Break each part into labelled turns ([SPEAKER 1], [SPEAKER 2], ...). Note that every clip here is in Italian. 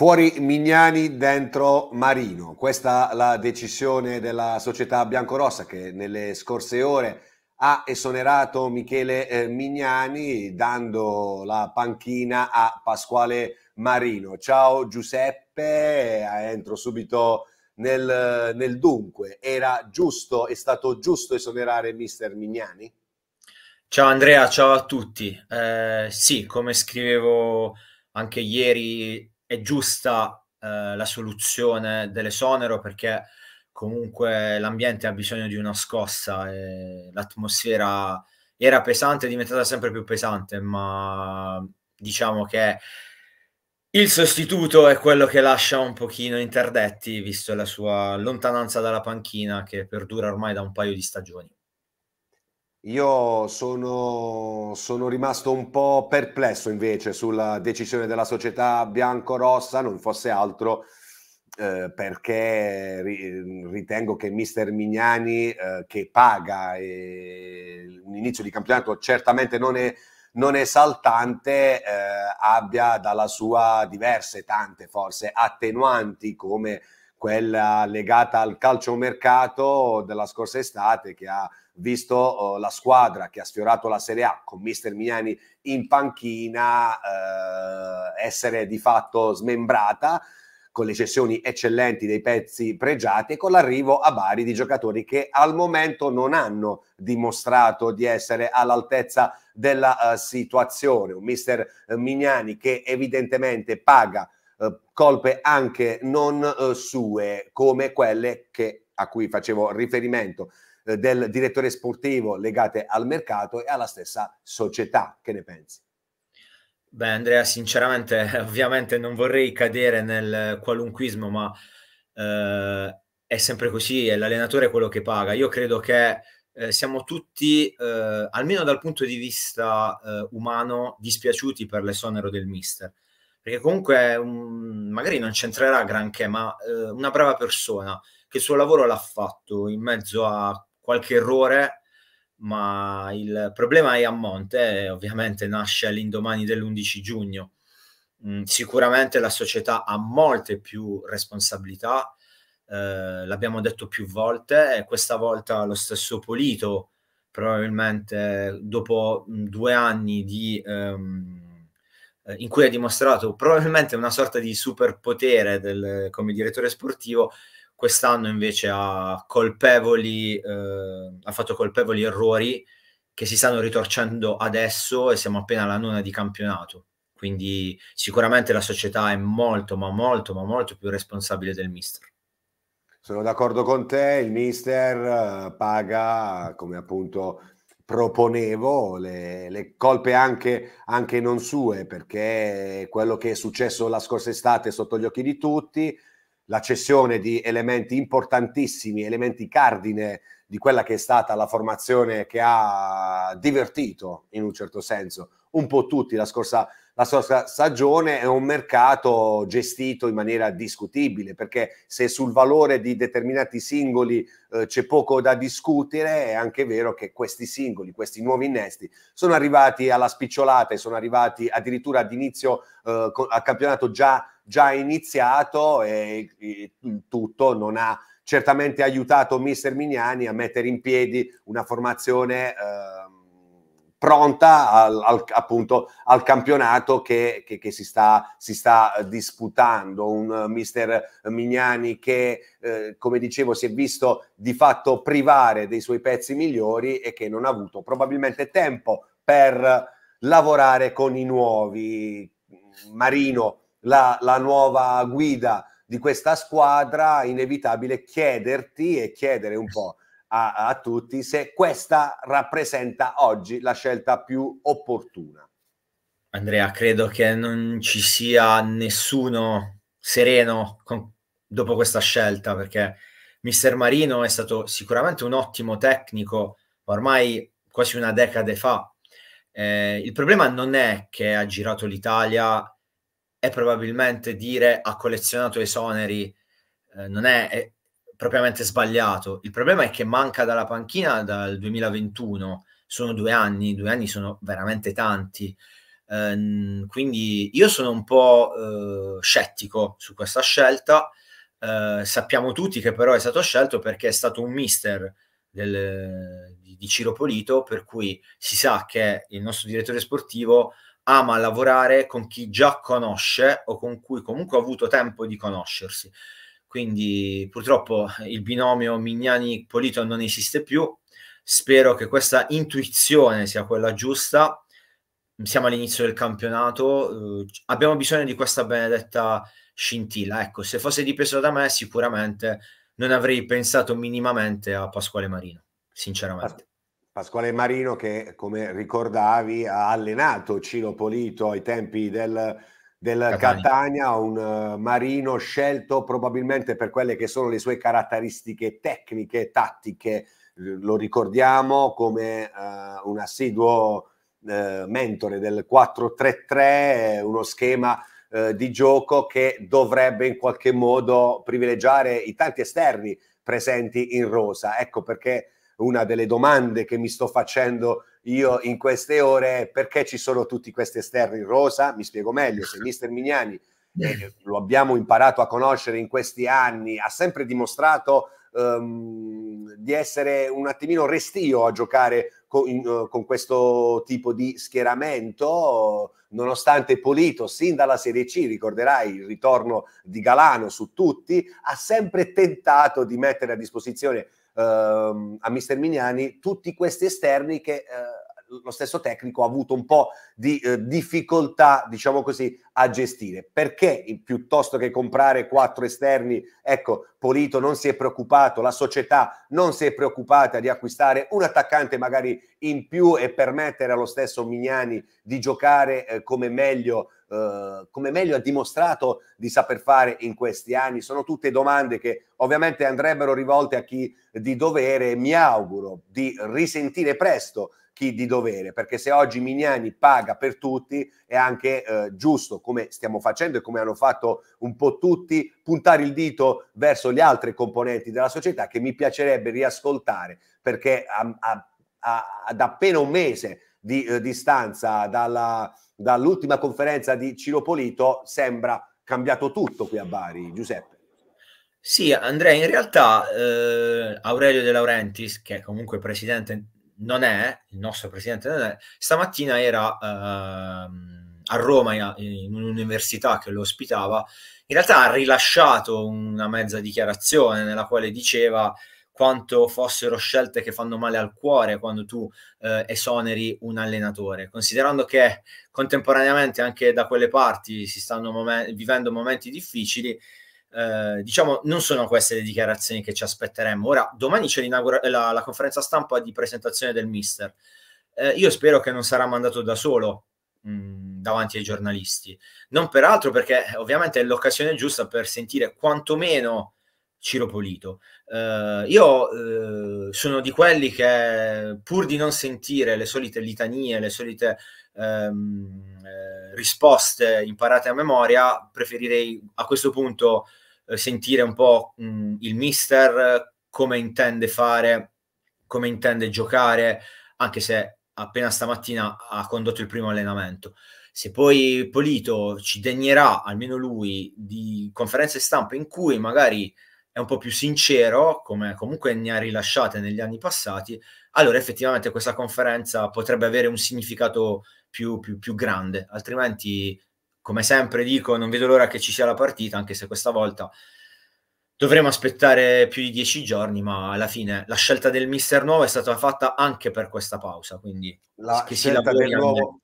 [SPEAKER 1] Fuori Mignani, dentro Marino. Questa è la decisione della società biancorossa che nelle scorse ore ha esonerato Michele eh, Mignani dando la panchina a Pasquale Marino. Ciao Giuseppe, eh, entro subito
[SPEAKER 2] nel, nel dunque.
[SPEAKER 1] Era giusto, è stato giusto esonerare mister Mignani?
[SPEAKER 2] Ciao Andrea, ciao a tutti. Eh, sì, come scrivevo anche ieri è giusta eh, la soluzione dell'esonero perché comunque l'ambiente ha bisogno di una scossa e l'atmosfera era pesante, è diventata sempre più pesante, ma diciamo che il sostituto è quello che lascia un pochino interdetti, visto la sua lontananza dalla panchina che perdura ormai da un paio di stagioni.
[SPEAKER 1] Io sono, sono, rimasto un po' perplesso invece sulla decisione della società biancorossa, non fosse altro eh, perché ri, ritengo che mister Mignani eh, che paga eh, un inizio di campionato certamente non, è, non esaltante eh, abbia dalla sua diverse, tante forse, attenuanti come quella legata al calciomercato della scorsa estate che ha visto oh, la squadra che ha sfiorato la Serie A con Mister Miani in panchina eh, essere di fatto smembrata con le cessioni eccellenti dei pezzi pregiati e con l'arrivo a Bari di giocatori che al momento non hanno dimostrato di essere all'altezza della uh, situazione. Un mister eh, Mignani che evidentemente paga uh, colpe anche non sue come quelle che, a cui facevo riferimento eh, del direttore sportivo legate al mercato e alla stessa società. Che ne pensi?
[SPEAKER 2] Beh, Andrea, sinceramente, ovviamente non vorrei cadere nel qualunquismo, ma eh, è sempre così, è l'allenatore quello che paga. Io credo che eh, siamo tutti, eh, almeno dal punto di vista eh, umano, dispiaciuti per l'esonero del mister. Perché comunque um, magari non c'entrerà granché, ma eh, una brava persona che il suo lavoro l'ha fatto in mezzo a qualche errore, ma il problema è a monte, eh, ovviamente nasce all'indomani dell'11 giugno. Mm, sicuramente la società ha molte più responsabilità, eh, l'abbiamo detto più volte, e questa volta lo stesso Polito, probabilmente dopo mm, due anni di, ehm, eh, in cui ha dimostrato probabilmente una sorta di superpotere del, come direttore sportivo, quest'anno invece ha, colpevoli, eh, ha fatto colpevoli errori che si stanno ritorcendo adesso e siamo appena alla nona di campionato. Quindi sicuramente la società è molto, ma molto, ma molto più responsabile del mister.
[SPEAKER 1] Sono d'accordo con te, il mister eh, paga, come appunto proponevo, le, le colpe anche, anche non sue, perché quello che è successo la scorsa estate è sotto gli occhi di tutti, la cessione di elementi importantissimi, elementi cardine di quella che è stata la formazione che ha divertito in un certo senso un po' tutti la scorsa, la scorsa stagione è un mercato gestito in maniera discutibile perché se sul valore di determinati singoli eh, c'è poco da discutere è anche vero che questi singoli, questi nuovi innesti sono arrivati alla spicciolata e sono arrivati addirittura ad inizio eh, al campionato già già iniziato e, il tutto non ha certamente aiutato mister Mignani a mettere in piedi una formazione eh, pronta al, al, appunto al campionato che, che, che si, sta, si, sta, disputando. Un mister Mignani che, eh, come dicevo, si è visto di fatto privare dei suoi pezzi migliori e che non ha avuto probabilmente tempo per lavorare con i nuovi. Marino la, la nuova guida di questa squadra, inevitabile chiederti e chiedere un po' a, a tutti se questa rappresenta oggi la scelta più opportuna.
[SPEAKER 2] Andrea, credo che non ci sia nessuno sereno con, dopo questa scelta, perché Mister Marino è stato sicuramente un ottimo tecnico, ormai quasi una decade fa. Eh, il problema non è che ha girato l'Italia è probabilmente dire ha collezionato esoneri eh, non è, è, propriamente sbagliato. Il problema è che manca dalla panchina dal 2021, sono due anni, due anni sono veramente tanti. Eh, quindi io sono un po' eh, scettico su questa scelta. Eh, sappiamo tutti che però è stato scelto perché è stato un mister del, di, di Ciro Polito, per cui si sa che il nostro direttore sportivo ama lavorare con chi già conosce o con cui comunque ha avuto tempo di conoscersi. Quindi purtroppo il binomio Mignani-Polito non esiste più. Spero che questa intuizione sia quella giusta. Siamo all'inizio del campionato, eh, abbiamo bisogno di questa benedetta scintilla. Ecco, se fosse dipeso da me, sicuramente non avrei pensato minimamente a Pasquale Marino, sinceramente. Pasquale
[SPEAKER 1] Marino che, come ricordavi, ha allenato Ciro Polito ai tempi del, del Catania. Catania, un eh, Marino scelto probabilmente per quelle che sono le sue caratteristiche tecniche, tattiche. Lo ricordiamo come uh, un assiduo uh, mentore del 4-3-3, uno schema uh, di gioco che dovrebbe in qualche modo privilegiare i tanti esterni presenti in rosa. Ecco perché una delle domande che mi sto facendo io in queste ore è perché ci sono tutti questi esterni in rosa, mi spiego meglio, se mister Mignani eh, lo abbiamo imparato a conoscere in questi anni, ha sempre dimostrato ehm, di essere un attimino restio a giocare con, in, uh, con questo tipo di schieramento, nonostante pulito sin dalla Serie C, ricorderai il ritorno di Galano su tutti, ha sempre tentato di mettere a disposizione ehm, a Mister Mignani tutti questi esterni che eh, lo stesso tecnico ha avuto un po' di eh, difficoltà, diciamo così, a gestire. Perché piuttosto che comprare quattro esterni, ecco, Polito non si è preoccupato, la società non si è preoccupata di acquistare un attaccante magari in più e permettere allo stesso Mignani di giocare eh, come meglio Uh, come meglio ha dimostrato di saper fare in questi anni. Sono tutte domande che ovviamente andrebbero rivolte a chi di dovere. Mi auguro di risentire presto chi di dovere, perché se oggi Mignani paga per tutti è anche eh, giusto, come stiamo facendo e come hanno fatto un po' tutti, puntare il dito verso le altre componenti della società che mi piacerebbe riascoltare, perché a, a, a, ad appena un mese di eh, distanza dalla, dall'ultima conferenza di Ciro Polito sembra cambiato tutto qui a Bari, Giuseppe.
[SPEAKER 2] Sì, Andrea, in realtà eh, Aurelio De Laurentiis, che è comunque presidente non è, il nostro presidente non è, stamattina era ehm, a Roma in un'università che lo ospitava, in realtà ha rilasciato una mezza dichiarazione nella quale diceva quanto fossero scelte che fanno male al cuore quando tu eh, esoneri un allenatore, considerando che contemporaneamente anche da quelle parti si stanno momen- vivendo momenti difficili, eh, diciamo, non sono queste le dichiarazioni che ci aspetteremmo. Ora, domani c'è la, la, conferenza stampa di presentazione del mister. Eh, io spero che non sarà mandato da solo mm, davanti ai giornalisti, non peraltro perché ovviamente è l'occasione giusta per sentire quantomeno Ciro Polito. Eh, io eh, sono di quelli che, pur di non sentire le solite litanie, le solite ehm, eh, risposte imparate a memoria, preferirei a questo punto eh, sentire un po' mh, il mister, come intende fare, come intende giocare, anche se appena stamattina ha condotto il primo allenamento. Se poi Polito ci degnerà, almeno lui, di conferenze stampa in cui magari è un po' più sincero, come comunque ne ha rilasciate negli anni passati, allora effettivamente questa conferenza potrebbe avere un significato più, più, più grande, altrimenti come sempre dico, non vedo l'ora che ci sia la partita, anche se questa volta dovremo aspettare più di dieci giorni, ma alla fine la scelta del mister nuovo è stata fatta anche per questa pausa, quindi la che scelta si del nuovo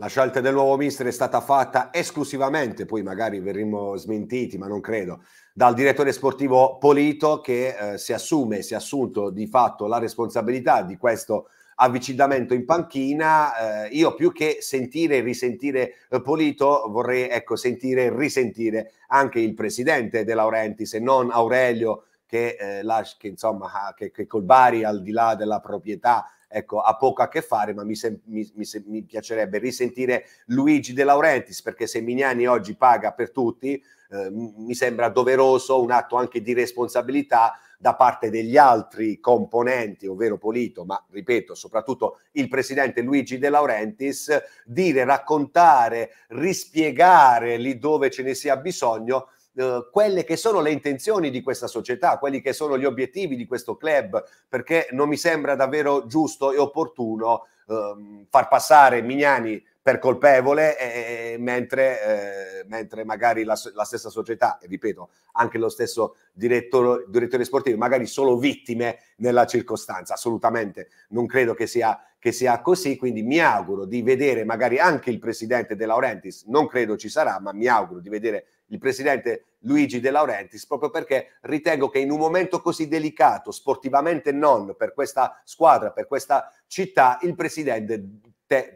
[SPEAKER 1] la scelta del nuovo mister è stata fatta esclusivamente, poi magari verremo smentiti, ma non credo, dal direttore sportivo Polito che eh, si assume, si è assunto di fatto la responsabilità di questo avvicinamento in panchina. Eh, io più che sentire e risentire eh, Polito vorrei ecco, sentire e risentire anche il presidente De Laurenti, se non Aurelio che, eh, la, che, insomma, che, che col Bari al di là della proprietà ecco, ha poco a che fare, ma mi, sem- mi, mi, sem- mi piacerebbe risentire Luigi De Laurentiis, perché se Mignani oggi paga per tutti, eh, mi sembra doveroso un atto anche di responsabilità da parte degli altri componenti, ovvero Polito, ma ripeto, soprattutto il presidente Luigi De Laurentiis, dire, raccontare, rispiegare lì dove ce ne sia bisogno eh, quelle che sono le intenzioni di questa società, quelli che sono gli obiettivi di questo club, perché non mi sembra davvero giusto e opportuno eh, far passare Mignani per colpevole, eh, mentre, mentre, magari la, la, stessa società, ripeto, anche lo stesso direttore, direttore sportivo, magari solo vittime nella circostanza. Assolutamente non credo che sia che sia così, quindi mi auguro di vedere magari anche il presidente De Laurentiis, non credo ci sarà, ma mi auguro di vedere il presidente Luigi De Laurentiis, proprio perché ritengo che in un momento così delicato, sportivamente non, per questa squadra, per questa città, il presidente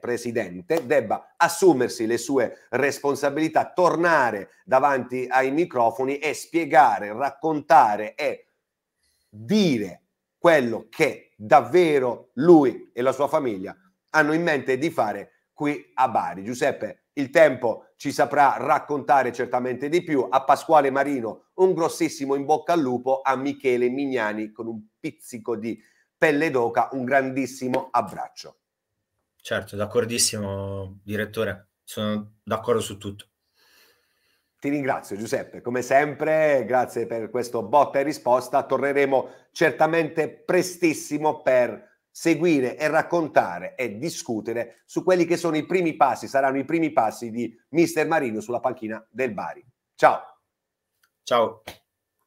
[SPEAKER 1] presidente debba assumersi le sue responsabilità, tornare davanti ai microfoni e spiegare, raccontare e dire quello che davvero lui e la sua famiglia hanno in mente di fare qui a Bari. Giuseppe, il tempo ci saprà raccontare certamente di più. A Pasquale Marino un grossissimo in bocca al lupo, a Michele Mignani con un pizzico di pelle d'oca un grandissimo abbraccio.
[SPEAKER 2] Certo, d'accordissimo direttore, sono d'accordo su tutto.
[SPEAKER 1] Ti ringrazio Giuseppe, come sempre, grazie per questo botta e risposta. Torneremo certamente prestissimo per seguire e raccontare e discutere su quelli che sono i primi passi, saranno i primi passi di Mister Marino sulla panchina del Bari.
[SPEAKER 2] Ciao. Ciao.